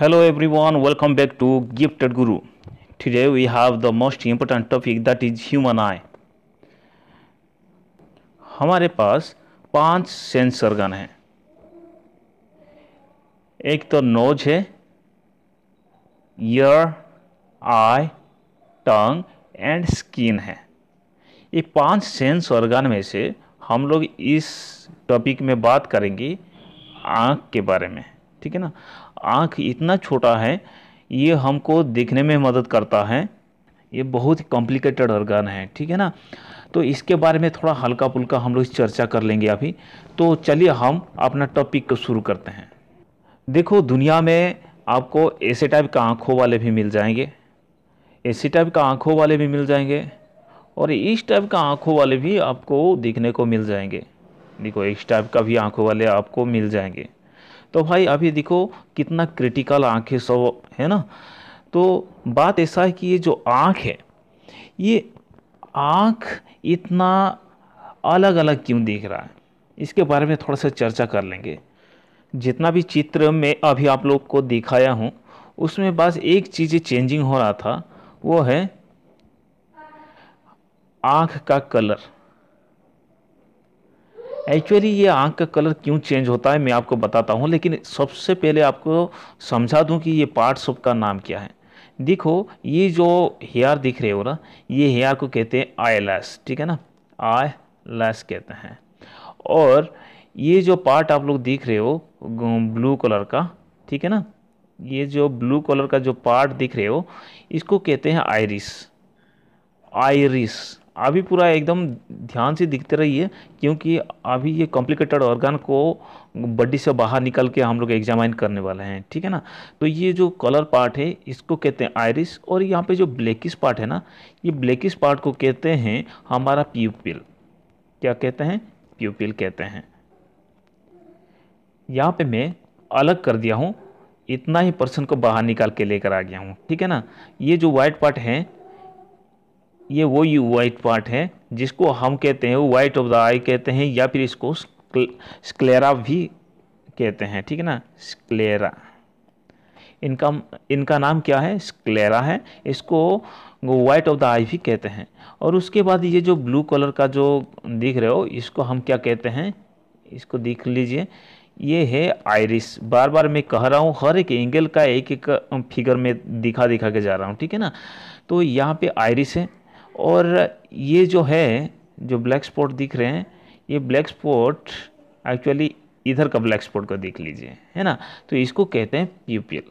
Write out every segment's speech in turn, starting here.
hello everyone welcome back to gifted guru today we have the most important topic that is human eye हमारे पास पांच sense organ हैं एक तो nose है ear eye tongue and skin है ये पांच सेंस ऑर्गन में से हम लोग इस टॉपिक में बात करेंगे आँख के बारे में ठीक है ना आँख इतना छोटा है ये हमको देखने में मदद करता है ये बहुत ही कॉम्प्लिकेटेड ऑर्गन है ठीक है ना तो इसके बारे में थोड़ा हल्का पुल्का हम लोग चर्चा कर लेंगे अभी तो चलिए हम अपना टॉपिक को शुरू करते हैं देखो दुनिया में आपको ऐसे टाइप का आँखों वाले भी मिल जाएंगे ऐसे टाइप का आँखों वाले भी मिल जाएंगे और इस टाइप का आँखों वाले भी आपको देखने को मिल जाएंगे देखो इस टाइप का भी आँखों वाले आपको मिल जाएंगे तो भाई अभी देखो कितना क्रिटिकल आँख है सब है ना तो बात ऐसा है कि ये जो आँख है ये आँख इतना अलग अलग क्यों दिख रहा है इसके बारे में थोड़ा सा चर्चा कर लेंगे जितना भी चित्र में अभी आप लोग को दिखाया हूँ उसमें बस एक चीज़ चेंजिंग हो रहा था वो है आँख का कलर एक्चुअली ये आँख का कलर क्यों चेंज होता है मैं आपको बताता हूँ लेकिन सबसे पहले आपको समझा दूँ कि ये पार्ट्स ऑफ का नाम क्या है देखो ये जो हेयर दिख रहे हो ना ये हेयर को कहते हैं आई लैस ठीक है ना आई लैस कहते हैं और ये जो पार्ट आप लोग देख रहे हो ब्लू कलर का ठीक है ना ये जो ब्लू कलर का जो पार्ट दिख रहे हो इसको कहते हैं आयरिस आयरिस अभी पूरा एकदम ध्यान से दिखते रहिए क्योंकि अभी ये कॉम्प्लिकेटेड ऑर्गन को बड्डी से बाहर निकल के हम लोग एग्जामाइन करने वाले हैं ठीक है ना तो ये जो कलर पार्ट है इसको कहते हैं आयरिस और यहाँ पे जो ब्लैकिस पार्ट है ना ये ब्लैकिस पार्ट को कहते हैं हमारा प्यूपिल क्या कहते हैं प्यूपिल कहते हैं यहाँ पे मैं अलग कर दिया हूँ इतना ही पर्सन को बाहर निकाल के लेकर आ गया हूँ ठीक है ना ये जो वाइट पार्ट है ये वो यू वाइट पार्ट है जिसको हम कहते हैं वाइट ऑफ द आई कहते हैं या फिर इसको स्क्लेरा भी कहते हैं ठीक है ना स्क्लेरा इनका इनका नाम क्या है स्क्लेरा है इसको वाइट ऑफ द आई भी कहते हैं और उसके बाद ये जो ब्लू कलर का जो दिख रहे हो इसको हम क्या कहते हैं इसको देख लीजिए ये है आयरिस बार बार मैं कह रहा हूँ हर एक एंगल का एक एक फिगर में दिखा दिखा के जा रहा हूँ ठीक है ना तो यहाँ पे आयरिस है और ये जो है जो ब्लैक स्पॉट दिख रहे हैं ये ब्लैक स्पॉट एक्चुअली इधर का ब्लैक स्पॉट को देख लीजिए है ना तो इसको कहते हैं प्यूपिल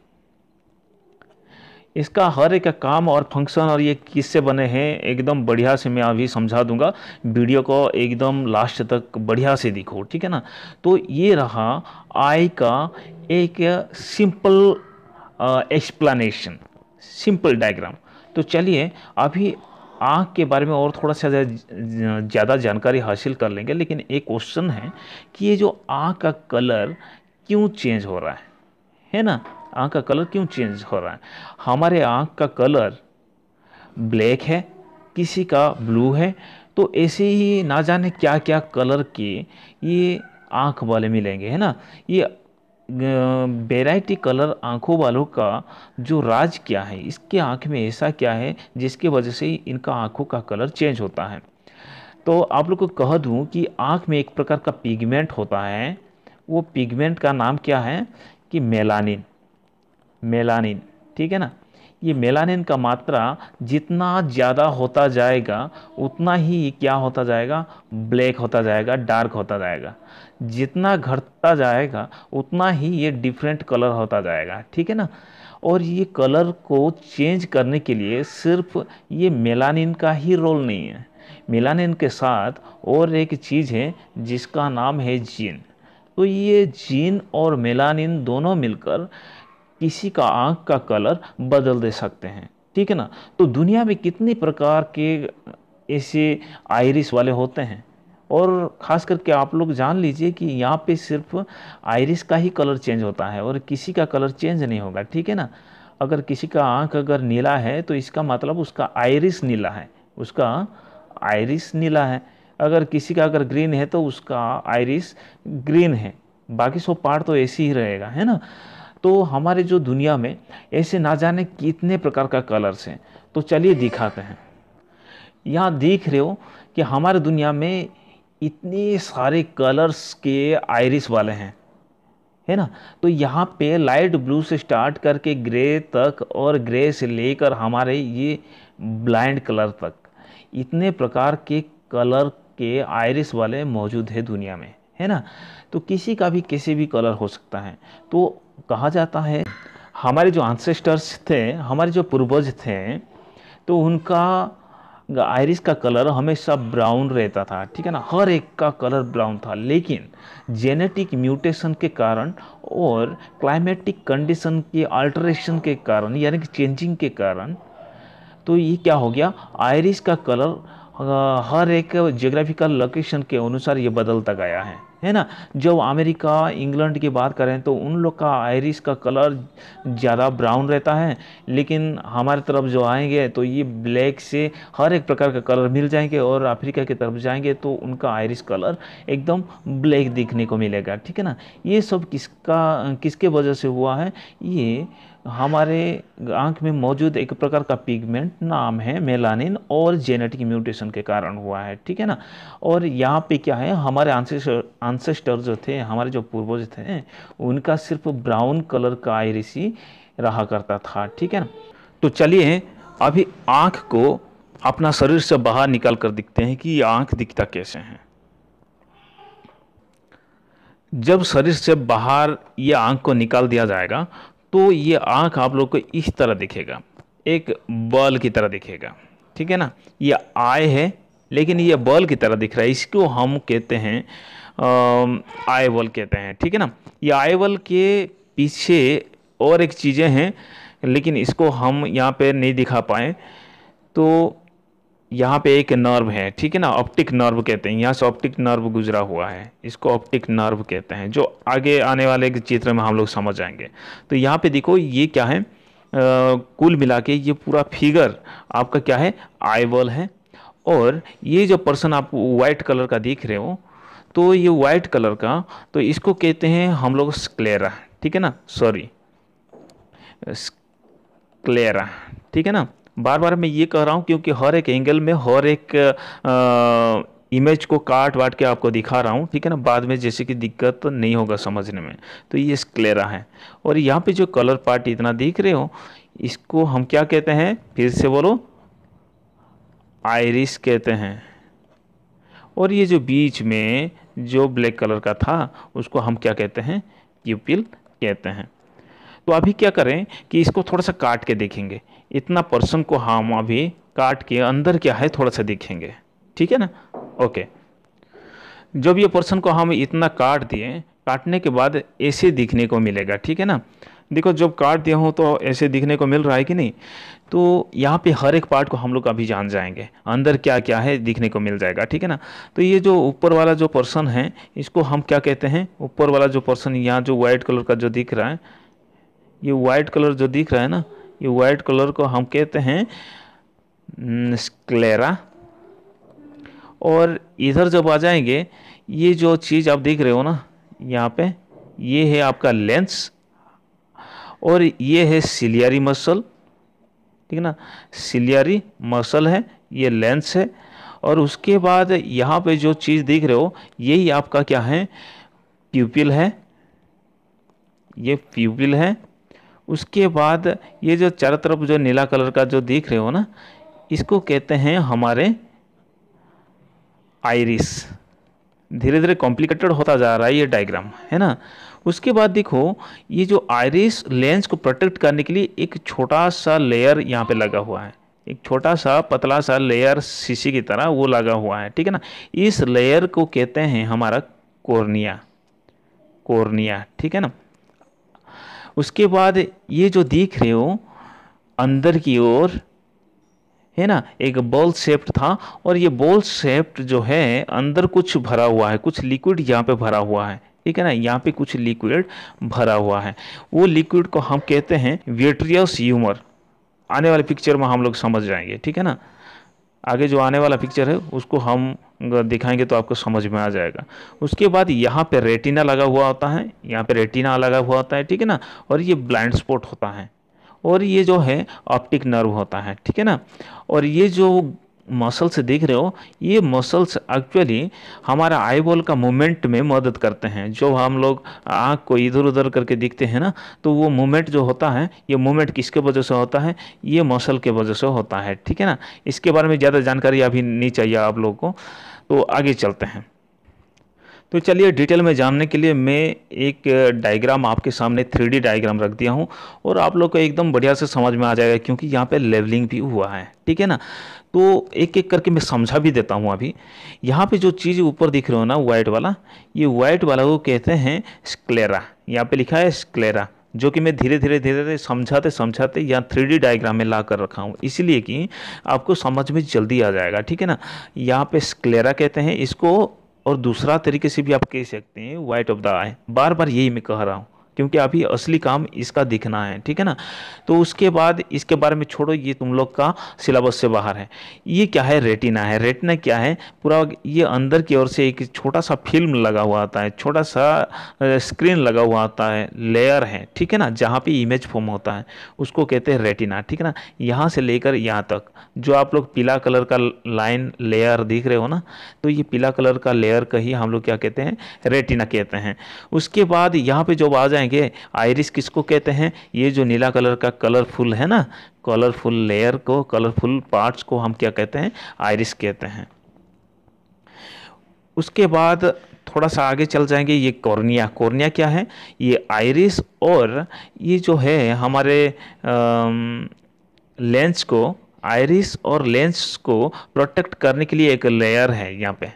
इसका हर एक काम और फंक्शन और ये किससे बने हैं एकदम बढ़िया से मैं अभी समझा दूंगा वीडियो को एकदम लास्ट तक बढ़िया से दिखो ठीक है ना तो ये रहा आई का एक सिंपल एक्सप्लेनेशन सिंपल डायग्राम तो चलिए अभी आँख के बारे में और थोड़ा सा ज़्यादा जानकारी हासिल कर लेंगे लेकिन एक क्वेश्चन है कि ये जो आँख का कलर क्यों चेंज हो रहा है है ना आँख का कलर क्यों चेंज हो रहा है हमारे आँख का कलर ब्लैक है किसी का ब्लू है तो ऐसे ही ना जाने क्या क्या कलर के ये आँख वाले मिलेंगे है ना ये वेराइटी कलर आंखों वालों का जो राज क्या है इसके आँख में ऐसा क्या है जिसके वजह से इनका आँखों का कलर चेंज होता है तो आप लोग को कह दूँ कि आँख में एक प्रकार का पिगमेंट होता है वो पिगमेंट का नाम क्या है कि मेलानिन मेलानिन ठीक है ना ये मेलानिन का मात्रा जितना ज़्यादा होता जाएगा उतना ही क्या होता जाएगा ब्लैक होता जाएगा डार्क होता जाएगा जितना घटता जाएगा उतना ही ये डिफरेंट कलर होता जाएगा ठीक है ना और ये कलर को चेंज करने के लिए सिर्फ ये मेलानिन का ही रोल नहीं है मेलानिन के साथ और एक चीज़ है जिसका नाम है जीन तो ये जीन और मेलानिन दोनों मिलकर किसी का आँख का कलर बदल दे सकते हैं ठीक है ना तो दुनिया में कितने प्रकार के ऐसे आयरिस वाले होते हैं और ख़ास करके आप लोग जान लीजिए कि यहाँ पे सिर्फ आयरिस का ही कलर चेंज होता है और किसी का कलर चेंज नहीं होगा ठीक है ना अगर किसी का आँख अगर नीला है तो इसका मतलब उसका आयरिस नीला है उसका आयरिस नीला है अगर किसी का अगर ग्रीन है तो उसका आयरिस ग्रीन है बाकी सब पार्ट तो ऐसे ही रहेगा है ना तो हमारे जो दुनिया में ऐसे ना जाने कितने प्रकार का कलर्स हैं तो चलिए दिखाते हैं यहाँ देख रहे हो कि हमारे दुनिया में इतने सारे कलर्स के आयरिस वाले हैं है ना तो यहाँ पे लाइट ब्लू से स्टार्ट करके ग्रे तक और ग्रे से लेकर हमारे ये ब्लाइंड कलर तक इतने प्रकार के कलर के आयरिस वाले मौजूद है दुनिया में है ना तो किसी का भी किसी भी कलर हो सकता है तो कहा जाता है हमारे जो आंसेस्टर्स थे हमारे जो पूर्वज थे तो उनका आयरिस का कलर हमेशा ब्राउन रहता था ठीक है ना हर एक का कलर ब्राउन था लेकिन जेनेटिक म्यूटेशन के कारण और क्लाइमेटिक कंडीशन के अल्टरेशन के कारण यानी कि चेंजिंग के कारण तो ये क्या हो गया आयरिस का कलर हर एक जियोग्राफिकल लोकेशन के अनुसार ये बदलता गया है है ना जब अमेरिका इंग्लैंड की बात करें तो उन लोग का आयरिस का कलर ज़्यादा ब्राउन रहता है लेकिन हमारे तरफ जो आएंगे तो ये ब्लैक से हर एक प्रकार का कलर मिल जाएंगे और अफ्रीका की तरफ जाएंगे तो उनका आयरिस कलर एकदम ब्लैक दिखने को मिलेगा ठीक है ना ये सब किसका किसके वजह से हुआ है ये तो हमारे आंख में मौजूद एक प्रकार का पिगमेंट नाम है मेलानिन और जेनेटिक म्यूटेशन के कारण हुआ है ठीक है ना और यहाँ पे क्या है हमारे आंसेस्टर आंसेस्टर जो थे हमारे जो पूर्वज थे उनका सिर्फ ब्राउन कलर का आयरिसी रहा करता था ठीक है ना तो चलिए अभी आँख को अपना शरीर से बाहर निकाल कर दिखते हैं कि आँख दिखता कैसे है जब शरीर से बाहर ये आँख को निकाल दिया जाएगा तो ये आँख आप लोग को इस तरह दिखेगा एक बल की तरह दिखेगा ठीक है ना ये आय है लेकिन ये बल की तरह दिख रहा है इसको हम कहते हैं आय बल कहते हैं ठीक है ना ये आय बल के पीछे और एक चीज़ें हैं लेकिन इसको हम यहाँ पे नहीं दिखा पाए तो यहाँ पे एक नर्व है ठीक है ना ऑप्टिक नर्व कहते हैं यहाँ से ऑप्टिक नर्व गुजरा हुआ है इसको ऑप्टिक नर्व कहते हैं जो आगे आने वाले के चित्र में हम लोग समझ जाएंगे तो यहाँ पे देखो ये क्या है आ, कुल मिला के ये पूरा फिगर आपका क्या है आईवल है और ये जो पर्सन आप वाइट कलर का देख रहे हो तो ये वाइट कलर का तो इसको कहते हैं हम लोग स्क्लेरा ठीक है ना सॉरी स्क्लेरा ठीक है ना बार बार मैं ये कह रहा हूँ क्योंकि हर एक एंगल में हर एक आ, इमेज को काट वाट के आपको दिखा रहा हूँ ठीक है ना बाद में जैसे कि दिक्कत तो नहीं होगा समझने में तो ये स्क्लेरा है और यहाँ पे जो कलर पार्ट इतना दिख रहे हो इसको हम क्या कहते हैं फिर से बोलो आयरिस कहते हैं और ये जो बीच में जो ब्लैक कलर का था उसको हम क्या कहते हैं यूपिल कहते हैं तो अभी क्या करें कि इसको थोड़ा सा काट के देखेंगे इतना पर्सन को हम हाँ, अभी काट के अंदर क्या है थोड़ा सा देखेंगे ठीक है ना ओके जब ये पर्सन को हम इतना काट दिए काटने के बाद ऐसे दिखने को मिलेगा ठीक है ना देखो जब काट दिया हूँ तो ऐसे दिखने को मिल रहा है कि नहीं तो यहाँ पे हर एक पार्ट को हम लोग अभी जान जाएंगे अंदर क्या क्या है दिखने को मिल जाएगा ठीक है ना तो ये जो ऊपर वाला जो पर्सन है इसको हम क्या कहते हैं ऊपर वाला जो पर्सन यहाँ जो वाइट कलर का जो दिख रहा है ये वाइट कलर जो दिख रहा है ना ये वाइट कलर को हम कहते हैं स्क्लेरा और इधर जब आ जाएंगे ये जो चीज़ आप देख रहे हो ना यहाँ पे ये है आपका लेंस और ये है सिलियरी मसल ठीक है ना सिलियरी मसल है ये लेंस है और उसके बाद यहाँ पे जो चीज़ देख रहे हो यही आपका क्या है प्यूपिल है ये प्यूपिल है उसके बाद ये जो चारों तरफ जो नीला कलर का जो दिख रहे हो ना इसको कहते हैं हमारे आयरिस धीरे धीरे कॉम्प्लिकेटेड होता जा रहा है ये डायग्राम है ना उसके बाद देखो ये जो आयरिस लेंस को प्रोटेक्ट करने के लिए एक छोटा सा लेयर यहाँ पे लगा हुआ है एक छोटा सा पतला सा लेयर शीशी की तरह वो लगा हुआ है ठीक है ना इस लेयर को कहते हैं हमारा कोर्निया कोर्निया ठीक है ना उसके बाद ये जो देख रहे हो अंदर की ओर है ना एक बॉल शेप्ड था और ये बॉल शेप्ड जो है अंदर कुछ भरा हुआ है कुछ लिक्विड यहाँ पे भरा हुआ है ठीक है ना यहाँ पे कुछ लिक्विड भरा हुआ है वो लिक्विड को हम कहते हैं वेट्रियस ह्यूमर आने वाले पिक्चर में हम लोग समझ जाएंगे ठीक है ना आगे जो आने वाला पिक्चर है उसको हम दिखाएंगे तो आपको समझ में आ जाएगा उसके बाद यहाँ पे रेटिना लगा हुआ होता है यहाँ पे रेटिना लगा हुआ होता है ठीक है ना और ये ब्लाइंड स्पॉट होता है और ये जो है ऑप्टिक नर्व होता है ठीक है ना और ये जो मसल्स देख रहे हो ये मसल्स एक्चुअली हमारा आई बॉल का मूवमेंट में मदद करते हैं जो हम लोग आँख को इधर उधर करके देखते हैं ना तो वो मूवमेंट जो होता है ये मूवमेंट किसके वजह से होता है ये मसल के वजह से होता है ठीक है ना इसके बारे में ज़्यादा जानकारी अभी नहीं चाहिए आप लोगों को तो आगे चलते हैं तो चलिए डिटेल में जानने के लिए मैं एक डायग्राम आपके सामने थ्री डायग्राम रख दिया हूँ और आप लोग को एकदम बढ़िया से समझ में आ जाएगा क्योंकि यहाँ पे लेवलिंग भी हुआ है ठीक है ना तो एक एक करके मैं समझा भी देता हूँ अभी यहाँ पे जो चीज़ ऊपर दिख रहे हो ना वाइट वाला ये वाइट वाला को कहते हैं स्क्लेरा यहाँ पे लिखा है स्क्लेरा जो कि मैं धीरे धीरे धीरे धीरे समझाते समझाते यहाँ थ्री डी डायग्राम में ला कर रखा हूँ इसलिए कि आपको समझ में जल्दी आ जाएगा ठीक है ना यहाँ पे स्क्लेरा कहते हैं इसको और दूसरा तरीके से भी आप कह सकते हैं वाइट ऑफ द आई बार बार यही मैं कह रहा हूँ क्योंकि अभी असली काम इसका दिखना है ठीक है ना तो उसके बाद इसके बारे में छोड़ो ये तुम लोग का सिलेबस से बाहर है ये क्या है रेटिना है रेटिना क्या है पूरा ये अंदर की ओर से एक छोटा सा फिल्म लगा हुआ आता है छोटा सा स्क्रीन लगा हुआ आता है लेयर है ठीक है ना जहाँ पे इमेज फॉर्म होता है उसको कहते हैं रेटिना ठीक है ना यहाँ से लेकर यहाँ तक जो आप लोग पीला कलर का लाइन लेयर दिख रहे हो ना तो ये पीला कलर का लेयर का ही हम लोग क्या कहते हैं रेटिना कहते हैं उसके बाद यहाँ पे जब आ जाएंगे जाएंगे आयरिस किसको कहते हैं ये जो नीला कलर का कलरफुल है ना कलरफुल लेयर को कलरफुल पार्ट्स को हम क्या कहते हैं आयरिस कहते हैं उसके बाद थोड़ा सा आगे चल जाएंगे ये कॉर्निया कॉर्निया क्या है ये आयरिस और ये जो है हमारे लेंस को आयरिस और लेंस को प्रोटेक्ट करने के लिए एक लेयर है यहाँ पे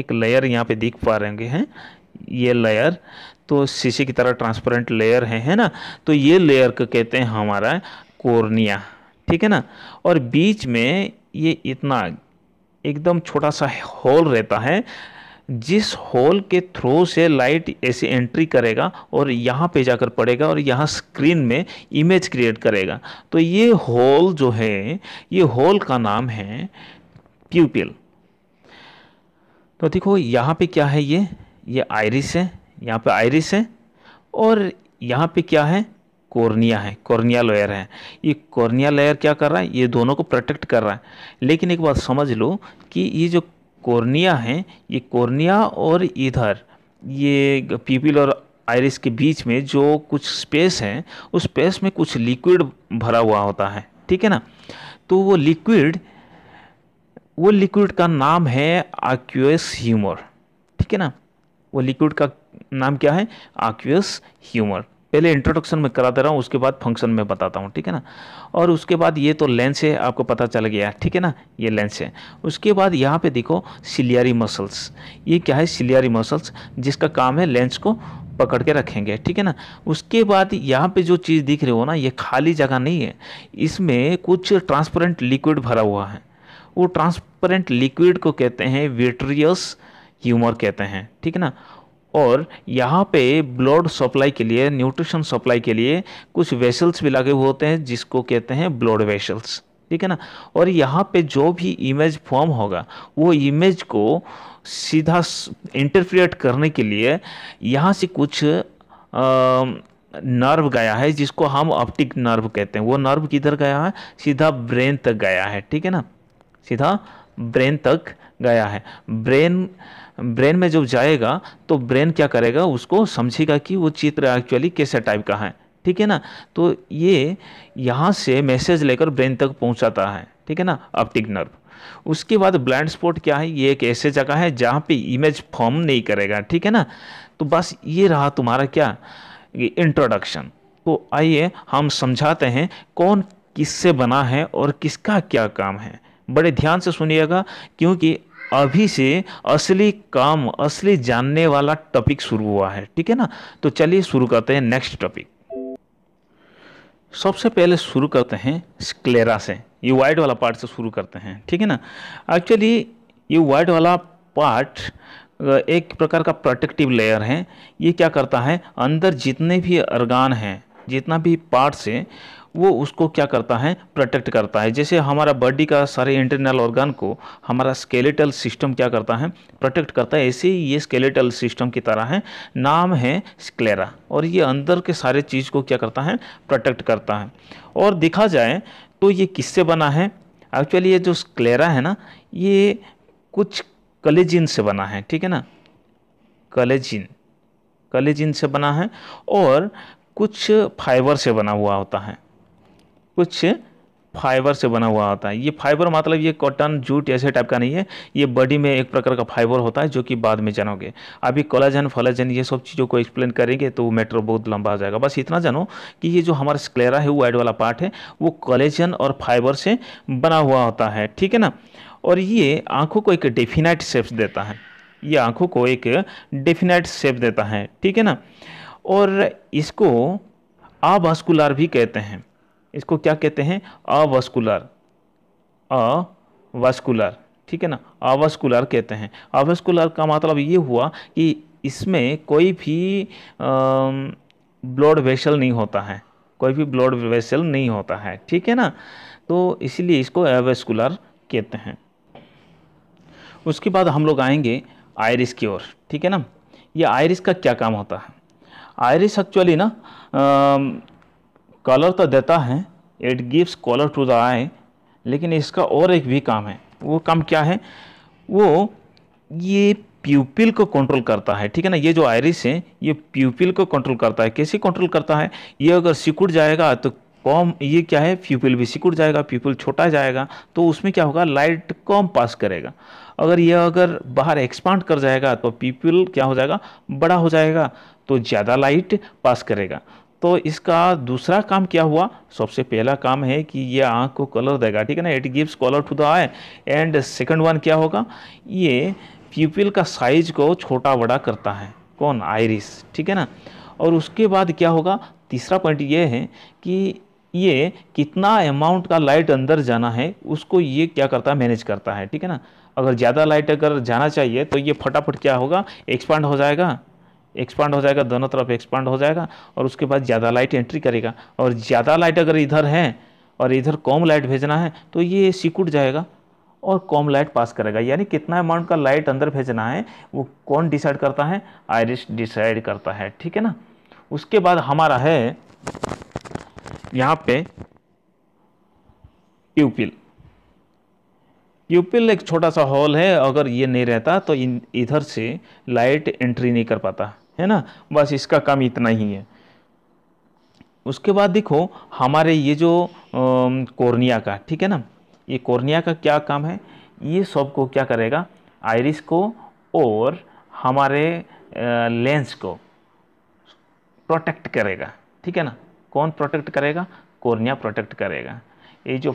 एक लेयर यहाँ पे दिख पा रहे हैं ये लेयर तो शीशे की तरह ट्रांसपेरेंट लेयर है है ना तो ये लेयर को कहते हैं हमारा कोर्निया ठीक है ना और बीच में ये इतना एकदम छोटा सा होल रहता है जिस होल के थ्रू से लाइट ऐसे एंट्री करेगा और यहाँ पे जाकर पड़ेगा और यहाँ स्क्रीन में इमेज क्रिएट करेगा तो ये होल जो है ये होल का नाम है प्यूपिल तो देखो यहाँ पे क्या है ये ये आयरिस है यहाँ पे आयरिस है और यहाँ पे क्या है कॉर्निया है कॉर्निया लेयर है ये कॉर्निया लेयर क्या कर रहा है ये दोनों को प्रोटेक्ट कर रहा है लेकिन एक बात समझ लो कि ये जो कॉर्निया है ये कॉर्निया और इधर ये पीपल और आयरिस के बीच में जो कुछ स्पेस है उस स्पेस में कुछ लिक्विड भरा हुआ होता है ठीक है ना तो वो लिक्विड वो लिक्विड का नाम है आक्यूएस ह्यूमर ठीक है ना वो लिक्विड का नाम क्या है आक्वियस ह्यूमर पहले इंट्रोडक्शन में करा दे रहा हूँ उसके बाद फंक्शन में बताता हूँ ठीक है ना और उसके बाद ये तो लेंस है आपको पता चल गया ठीक है ना ये लेंस है उसके बाद यहाँ पे देखो सिलियारी मसल्स ये क्या है सिलियारी मसल्स जिसका काम है लेंस को पकड़ के रखेंगे ठीक है ना उसके बाद यहाँ पे जो चीज़ दिख रही हो ना ये खाली जगह नहीं है इसमें कुछ ट्रांसपेरेंट लिक्विड भरा हुआ है वो ट्रांसपेरेंट लिक्विड को कहते हैं वेट्रियस ह्यूमर कहते हैं ठीक है ना और यहाँ पे ब्लड सप्लाई के लिए न्यूट्रिशन सप्लाई के लिए कुछ वेसल्स भी लगे हुए होते हैं जिसको कहते हैं ब्लड वेसल्स ठीक है ना और यहाँ पे जो भी इमेज फॉर्म होगा वो इमेज को सीधा इंटरप्रिएट करने के लिए यहाँ से कुछ आ, नर्व गया है जिसको हम ऑप्टिक नर्व कहते हैं वो नर्व किधर गया है सीधा ब्रेन तक गया है ठीक है ना सीधा ब्रेन तक गया है ब्रेन ब्रेन में जब जाएगा तो ब्रेन क्या करेगा उसको समझेगा कि वो चित्र एक्चुअली कैसे टाइप का है ठीक है ना तो ये यहाँ से मैसेज लेकर ब्रेन तक पहुँचाता है ठीक है ना ऑप्टिक नर्व उसके बाद ब्लाइंड स्पॉट क्या है ये एक ऐसे जगह है जहाँ पे इमेज फॉर्म नहीं करेगा ठीक है ना तो बस ये रहा तुम्हारा क्या इंट्रोडक्शन तो आइए हम समझाते हैं कौन किससे बना है और किसका क्या काम है बड़े ध्यान से सुनिएगा क्योंकि अभी से असली काम असली जानने वाला टॉपिक शुरू हुआ है ठीक है ना तो चलिए शुरू करते हैं नेक्स्ट टॉपिक सबसे पहले शुरू करते हैं स्क्लेरा से ये वाइट वाला पार्ट से शुरू करते हैं ठीक है ना एक्चुअली ये वाइट वाला पार्ट एक प्रकार का प्रोटेक्टिव लेयर है ये क्या करता है अंदर जितने भी अर्गान हैं जितना भी पार्ट्स है वो उसको क्या करता है प्रोटेक्ट करता है जैसे हमारा बॉडी का सारे इंटरनल ऑर्गन को हमारा स्केलेटल सिस्टम क्या करता है प्रोटेक्ट करता है ऐसे ही ये स्केलेटल सिस्टम की तरह है नाम है स्क्लेरा और ये अंदर के सारे चीज़ को क्या करता है प्रोटेक्ट करता है और देखा जाए तो ये किससे बना है एक्चुअली ये जो स्क्लेरा है ना ये कुछ कलेजिन से बना है ठीक है ना कलेजिन कलेजिन से बना है और कुछ फाइबर से बना हुआ होता है कुछ फाइबर से बना हुआ होता है ये फाइबर मतलब ये कॉटन जूट ऐसे टाइप का नहीं है ये बॉडी में एक प्रकार का फाइबर होता है जो कि बाद में जानोगे अभी कोलाजन फलाजन ये सब चीज़ों को एक्सप्लेन करेंगे तो मैटर बहुत लंबा आ जाएगा बस इतना जानो कि ये जो हमारा स्क्लेरा है वाइड वाला पार्ट है वो कॉलेजन और फाइबर से बना हुआ होता है ठीक है ना और ये आँखों को एक डेफिनाइट शेप देता है ये आँखों को एक डेफिनाइट शेप देता है ठीक है ना और इसको आवास्कुलर भी कहते हैं इसको क्या कहते हैं अवस्कुलर अवस्कुलर ठीक है ना अवस्कुलर कहते हैं अवस्कुलर का मतलब ये हुआ कि इसमें कोई भी ब्लड वेसल नहीं होता है कोई भी ब्लड वेसल नहीं होता है ठीक है ना तो इसलिए इसको एवेस्कुलर कहते हैं उसके बाद हम लोग आएंगे आयरिस की ओर ठीक है ना ये आयरिस का क्या काम होता है आयरिस एक्चुअली ना कलर तो देता है it gives colour to the eye लेकिन इसका और एक भी काम है वो काम क्या है वो ये प्यूपिल को कंट्रोल करता है ठीक है ना ये जो आयरिस है ये प्यूपिल को कंट्रोल करता है कैसे कंट्रोल करता है ये अगर सिकुड़ जाएगा तो कॉम ये क्या है प्यूपिल भी सिकुड़ जाएगा प्यूपिल छोटा जाएगा तो उसमें क्या होगा लाइट कम पास करेगा अगर यह अगर बाहर एक्सपांड कर जाएगा तो प्यूपिल क्या हो जाएगा बड़ा हो जाएगा तो ज़्यादा लाइट पास करेगा तो इसका दूसरा काम क्या हुआ सबसे पहला काम है कि ये आँख को कलर देगा ठीक है ना it gives colour to the eye and second one क्या होगा ये प्यूपिल का साइज को छोटा बड़ा करता है कौन आयरिस ठीक है ना और उसके बाद क्या होगा तीसरा पॉइंट ये है कि ये कितना अमाउंट का लाइट अंदर जाना है उसको ये क्या करता है मैनेज करता है ठीक है ना अगर ज़्यादा लाइट अगर जाना चाहिए तो ये फटाफट क्या होगा एक्सपांड हो जाएगा एक्सपांड हो जाएगा दोनों तरफ एक्सपांड हो जाएगा और उसके बाद ज़्यादा लाइट एंट्री करेगा और ज़्यादा लाइट अगर इधर है और इधर कॉम लाइट भेजना है तो ये सिकुट जाएगा और कॉम लाइट पास करेगा यानी कितना अमाउंट का लाइट अंदर भेजना है वो कौन डिसाइड करता है आयरिस डिसाइड करता है ठीक है ना उसके बाद हमारा है यहाँ पे प्यूपिल प्यूपिल एक छोटा सा हॉल है अगर ये नहीं रहता तो इधर से लाइट एंट्री नहीं कर पाता है ना बस इसका काम इतना ही है उसके बाद देखो हमारे ये जो कोर्निया का ठीक है ना ये कॉर्निया का क्या काम है ये सब को क्या करेगा आयरिस को और हमारे लेंस को प्रोटेक्ट करेगा ठीक है ना कौन प्रोटेक्ट करेगा कॉर्निया प्रोटेक्ट करेगा ये जो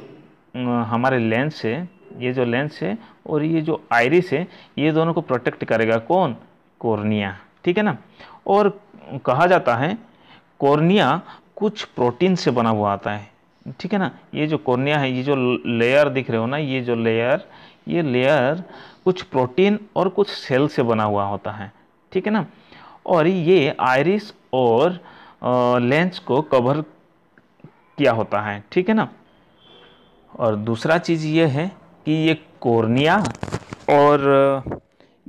हमारे लेंस है ये जो लेंस है और ये जो आयरिस है ये दोनों को प्रोटेक्ट करेगा कौन कोर्निया ठीक है ना और कहा जाता है कॉर्निया कुछ प्रोटीन से बना हुआ आता है ठीक है ना ये जो कॉर्निया है ये जो लेयर दिख रहे हो ना ये जो लेयर ये लेयर कुछ प्रोटीन और कुछ सेल से बना हुआ होता है ठीक है ना और ये आयरिस और लेंस को कवर किया होता है ठीक है ना और दूसरा चीज़ ये है कि ये कॉर्निया और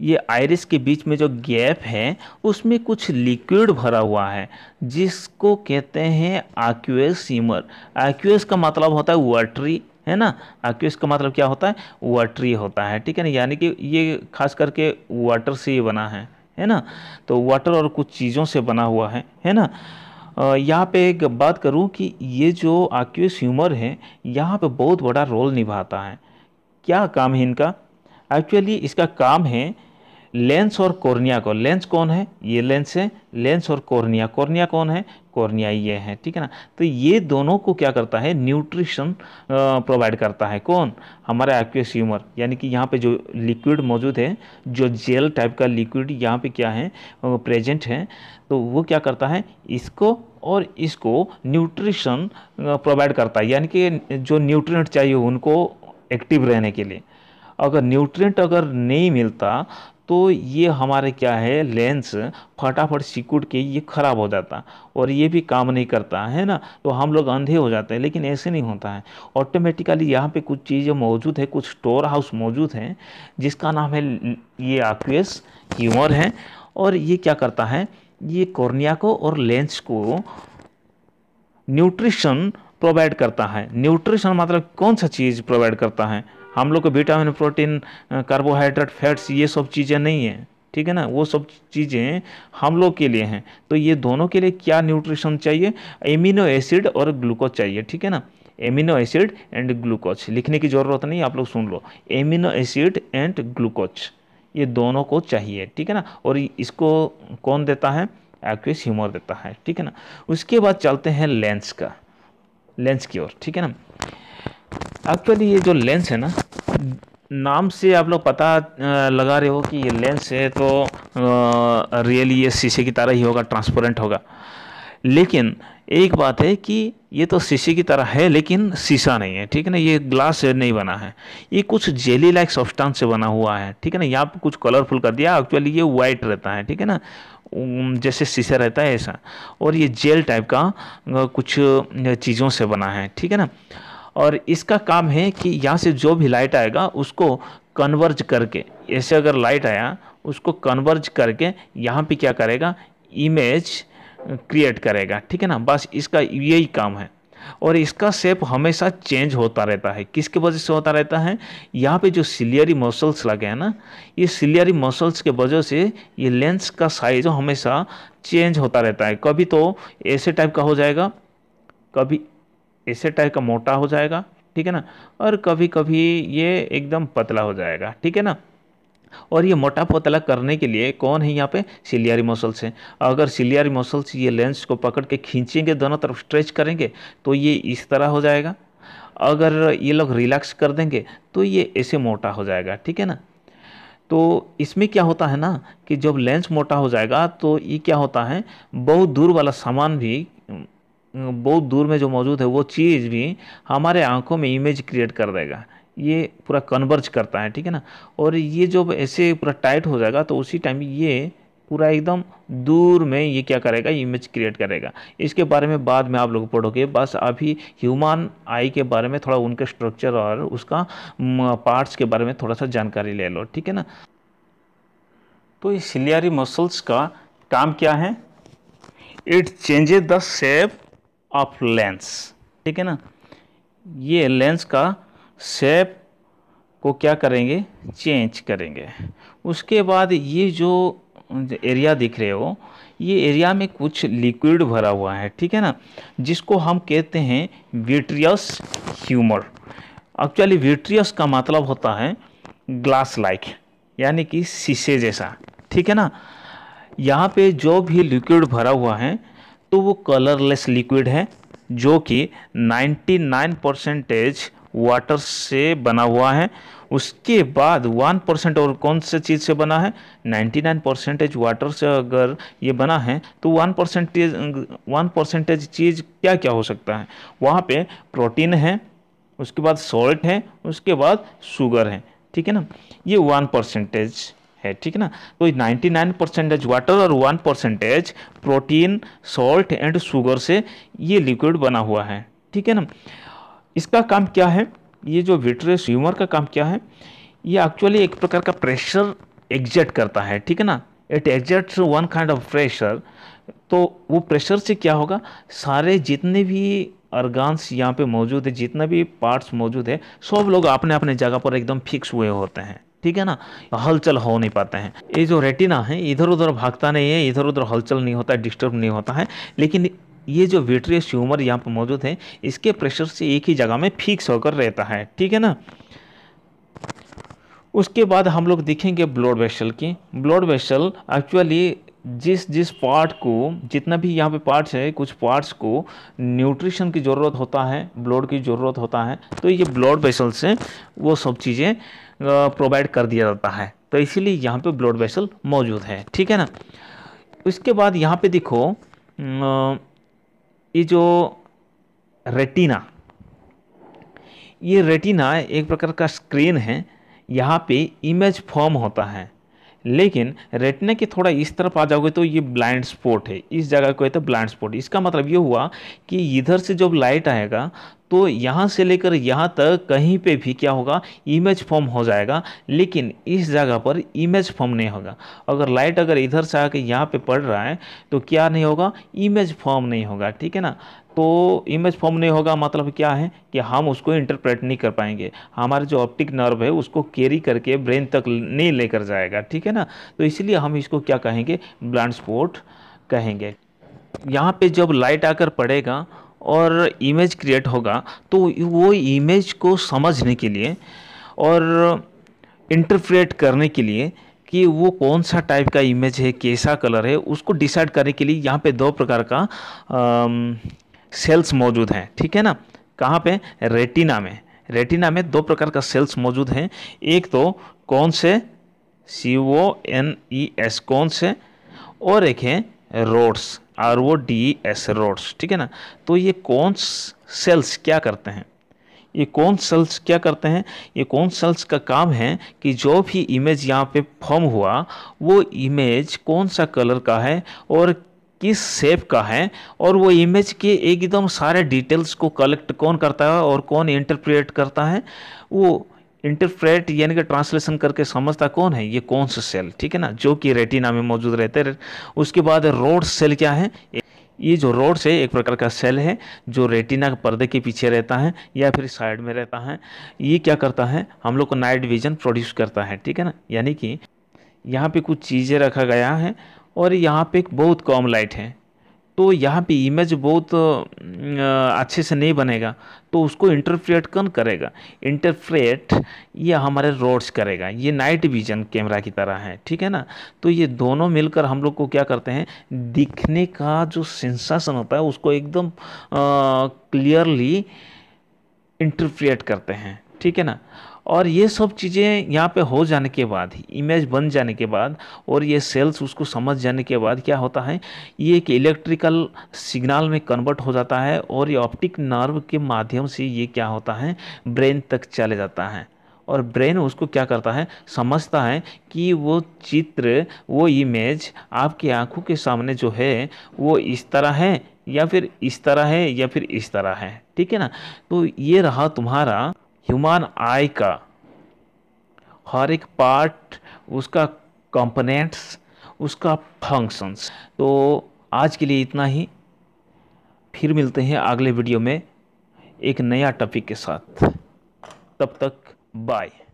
ये आयरिस के बीच में जो गैप है उसमें कुछ लिक्विड भरा हुआ है जिसको कहते हैं आक्यूएस सीमर आक्यूएस का मतलब होता है वाटरी है ना आक्यूएस का मतलब क्या होता है वाटरी होता है ठीक है ना यानी कि ये खास करके वाटर से ही बना है है ना तो वाटर और कुछ चीज़ों से बना हुआ है है ना यहाँ पे एक बात करूँ कि ये जो आक्यूस ह्यूमर है यहाँ पे बहुत बड़ा रोल निभाता है क्या काम है इनका एक्चुअली इसका काम है लेंस और कॉर्निया को लेंस कौन है ये लेंस है लेंस और कॉर्निया कॉर्निया कौन है कॉर्निया ये है ठीक है ना तो ये दोनों को क्या करता है न्यूट्रिशन प्रोवाइड करता है कौन हमारा एक्वियस ह्यूमर यानी कि यहाँ पे जो लिक्विड मौजूद है जो जेल टाइप का लिक्विड यहाँ पे क्या है प्रेजेंट है तो वो क्या करता है इसको और इसको न्यूट्रिशन प्रोवाइड करता है यानी कि जो न्यूट्रिएंट चाहिए उनको एक्टिव रहने के लिए अगर न्यूट्रिएंट अगर नहीं मिलता तो ये हमारे क्या है लेंस फटाफट सिकुड़ के ये ख़राब हो जाता और ये भी काम नहीं करता है ना तो हम लोग अंधे हो जाते हैं लेकिन ऐसे नहीं होता है ऑटोमेटिकली यहाँ पे कुछ चीज़ें मौजूद है कुछ स्टोर हाउस मौजूद हैं जिसका नाम है ये आक्वेस ह्यूमर है और ये क्या करता है ये कॉर्निया को और लेंस को न्यूट्रिशन प्रोवाइड करता है न्यूट्रिशन मतलब कौन सा चीज़ प्रोवाइड करता है हम लोग को विटामिन प्रोटीन कार्बोहाइड्रेट फैट्स ये सब चीज़ें नहीं हैं ठीक है ना वो सब चीज़ें हम लोग के लिए हैं तो ये दोनों के लिए क्या न्यूट्रिशन चाहिए एमिनो एसिड और ग्लूकोज चाहिए ठीक है ना एमिनो एसिड एंड ग्लूकोज लिखने की ज़रूरत नहीं आप लोग सुन लो एमिनो एसिड एंड ग्लूकोज ये दोनों को चाहिए ठीक है ना और इसको कौन देता है एक्विस ह्यूमर देता है ठीक है ना उसके बाद चलते हैं लेंस का लेंस की ओर ठीक है ना एक्चुअली ये जो लेंस है ना नाम से आप लोग पता लगा रहे हो कि ये लेंस है तो रियली ये शीशे की तरह ही होगा ट्रांसपेरेंट होगा लेकिन एक बात है कि ये तो शीशे की तरह है लेकिन शीशा नहीं है ठीक है ना ये ग्लास नहीं बना है ये कुछ जेली लाइक सॉफ्टान से बना हुआ है ठीक है ना यहाँ पर कुछ कलरफुल कर दिया एक्चुअली ये वाइट रहता है ठीक है ना जैसे शीशा रहता है ऐसा और ये जेल टाइप का कुछ चीज़ों से बना है ठीक है ना और इसका काम है कि यहाँ से जो भी लाइट आएगा उसको कन्वर्ज करके ऐसे अगर लाइट आया उसको कन्वर्ज करके यहाँ पे क्या करेगा इमेज क्रिएट करेगा ठीक है ना बस इसका यही काम है और इसका शेप हमेशा चेंज होता रहता है किसके वजह से होता रहता है यहाँ पे जो सिलियरी मसल्स लगे हैं ना ये सिलियरी मसल्स के वजह से ये लेंस का साइज हमेशा चेंज होता रहता है कभी तो ऐसे टाइप का हो जाएगा कभी इसे टाइप का मोटा हो जाएगा ठीक है ना और कभी कभी ये एकदम पतला हो जाएगा ठीक है ना और ये मोटा पतला करने के लिए कौन है यहाँ पे सिलियरी मसल्स हैं अगर सिलियरी मसल्स ये लेंस को पकड़ के खींचेंगे दोनों तरफ स्ट्रेच करेंगे तो ये इस तरह हो जाएगा अगर ये लोग रिलैक्स कर देंगे तो ये ऐसे मोटा हो जाएगा ठीक है ना तो इसमें क्या होता है ना कि जब लेंस मोटा हो जाएगा तो ये क्या होता है बहुत दूर वाला सामान भी बहुत दूर में जो मौजूद है वो चीज़ भी हमारे आँखों में इमेज क्रिएट कर देगा ये पूरा कन्वर्ज करता है ठीक है ना और ये जब ऐसे पूरा टाइट हो जाएगा तो उसी टाइम ये पूरा एकदम दूर में ये क्या करेगा इमेज क्रिएट करेगा इसके बारे में बाद में आप लोग पढ़ोगे बस अभी ह्यूमन आई के बारे में थोड़ा उनके स्ट्रक्चर और उसका पार्ट्स के बारे में थोड़ा सा जानकारी ले लो ठीक है ना तो ये सिलियरी मसल्स का काम क्या है it changes the shape of lens ठीक है ना ये लेंस का शेप को क्या करेंगे चेंज करेंगे उसके बाद ये जो एरिया दिख रहे हो ये एरिया में कुछ लिक्विड भरा हुआ है ठीक है ना जिसको हम कहते हैं विट्रियस ह्यूमर एक्चुअली विट्रियस का मतलब होता है ग्लास लाइक यानी कि शीशे जैसा ठीक है ना यहाँ पे जो भी लिक्विड भरा हुआ है तो वो कलरलेस लिक्विड है जो कि 99 परसेंटेज वाटर से बना हुआ है उसके बाद वन परसेंट और कौन से चीज़ से बना है 99 परसेंटेज वाटर से अगर ये बना है तो वन परसेंटेज वन परसेंटेज चीज़ क्या क्या हो सकता है वहाँ पे प्रोटीन है उसके बाद सॉल्ट है उसके बाद शुगर है ठीक है ना ये वन परसेंटेज है ठीक है ना तो 99 परसेंटेज वाटर और 1 percentage protein salt and sugar से ये लिक्विड बना हुआ है ठीक है ना इसका काम क्या है ये जो विट्रस ह्यूमर का काम क्या है ये एक्चुअली एक प्रकार का प्रेशर एग्जट करता है ठीक है ना it exert one kind of pressure तो वो प्रेशर से क्या होगा सारे जितने भी अर्गान्स यहाँ पे मौजूद है जितना भी पार्ट्स मौजूद है सब लोग अपने अपने जगह पर एकदम फिक्स हुए होते हैं ठीक है ना हलचल हो नहीं पाते हैं ये जो रेटिना है इधर उधर भागता नहीं है इधर उधर हलचल नहीं होता डिस्टर्ब नहीं होता है लेकिन ये जो विट्रियस ट्यूमर यहाँ पर मौजूद है इसके प्रेशर से एक ही जगह में फिक्स होकर रहता है ठीक है ना उसके बाद हम लोग देखेंगे ब्लड वेसल की ब्लड वेसल एक्चुअली जिस जिस पार्ट को जितना भी यहाँ पे पार्ट्स है कुछ पार्ट्स को न्यूट्रिशन की ज़रूरत होता है ब्लड की ज़रूरत होता है तो ये ब्लड वेसल से वो सब चीज़ें प्रोवाइड कर दिया जाता है तो इसीलिए यहाँ पे ब्लड वेसल मौजूद है ठीक है ना उसके बाद यहाँ पे देखो ये जो रेटिना ये रेटिना एक प्रकार का स्क्रीन है यहाँ पे इमेज फॉर्म होता है लेकिन रेटना के थोड़ा इस तरफ आ जाओगे तो ये ब्लाइंड स्पॉट है इस जगह को कहते हैं ब्लाइंड स्पॉट इसका मतलब ये हुआ कि इधर से जब लाइट आएगा तो यहाँ से लेकर यहाँ तक कहीं पे भी क्या होगा इमेज फॉर्म हो जाएगा लेकिन इस जगह पर इमेज फॉर्म नहीं होगा अगर लाइट अगर इधर से आकर यहाँ पे पड़ रहा है तो क्या नहीं होगा इमेज फॉर्म नहीं होगा ठीक है ना तो इमेज फॉर्म नहीं होगा मतलब क्या है कि हम उसको इंटरप्रेट नहीं कर पाएंगे हमारे जो ऑप्टिक नर्व है उसको कैरी करके ब्रेन तक नहीं लेकर जाएगा ठीक है ना तो इसलिए हम इसको क्या कहेंगे ब्लाइंड स्पॉट कहेंगे यहाँ पे जब लाइट आकर पड़ेगा और इमेज क्रिएट होगा तो वो इमेज को समझने के लिए और इंटरप्रेट करने के लिए कि वो कौन सा टाइप का इमेज है कैसा कलर है उसको डिसाइड करने के लिए यहाँ पे दो प्रकार का आ, सेल्स मौजूद हैं ठीक है ना कहाँ पे रेटिना में रेटिना में दो प्रकार का सेल्स मौजूद हैं एक तो कौन से सी ओ एन ई एस कौन से और एक है rods R O D S rods ठीक है ना तो ये कौन सेल्स क्या करते हैं ये कौन सेल्स क्या करते हैं ये कौन सेल्स का काम है कि जो भी इमेज यहाँ पे फॉर्म हुआ वो इमेज कौन सा कलर का है और किस सेप का है और वो इमेज के एकदम सारे डिटेल्स को कलेक्ट कौन करता है और कौन इंटरप्रेट करता है वो इंटरप्रेट यानी कि ट्रांसलेशन करके समझता कौन है ये कौन सा सेल ठीक है ना जो कि रेटिना में मौजूद रहते हैं उसके बाद रोड सेल क्या है ये जो रोड्स है एक प्रकार का सेल है जो रेटिना के पर्दे के पीछे रहता है या फिर साइड में रहता है ये क्या करता है हम लोग को नाइट विजन प्रोड्यूस करता है ठीक है ना यानी कि यहाँ पे कुछ चीज़ें रखा गया है और यहाँ पे बहुत कम लाइट है तो यहाँ पे इमेज बहुत अच्छे से नहीं बनेगा तो उसको इंटरप्रेट कौन करेगा इंटरप्रेट ये हमारे रोड्स करेगा ये नाइट विजन कैमरा की तरह है ठीक है ना तो ये दोनों मिलकर हम लोग को क्या करते हैं दिखने का जो सेंसेशन होता है उसको एकदम क्लियरली इंटरप्रेट करते हैं ठीक है ना और ये सब चीज़ें यहाँ पे हो जाने के बाद इमेज बन जाने के बाद और ये सेल्स उसको समझ जाने के बाद क्या होता है ये एक इलेक्ट्रिकल सिग्नल में कन्वर्ट हो जाता है और ये ऑप्टिक नर्व के माध्यम से ये क्या होता है ब्रेन तक चले जाता है और ब्रेन उसको क्या करता है समझता है कि वो चित्र वो इमेज आपकी आँखों के सामने जो है वो इस तरह है या फिर इस तरह है या फिर इस तरह है ठीक है ना तो ये रहा तुम्हारा ह्यूमन आई का हर एक पार्ट उसका कंपोनेंट्स उसका फंक्शंस तो आज के लिए इतना ही फिर मिलते हैं अगले वीडियो में एक नया टॉपिक के साथ तब तक बाय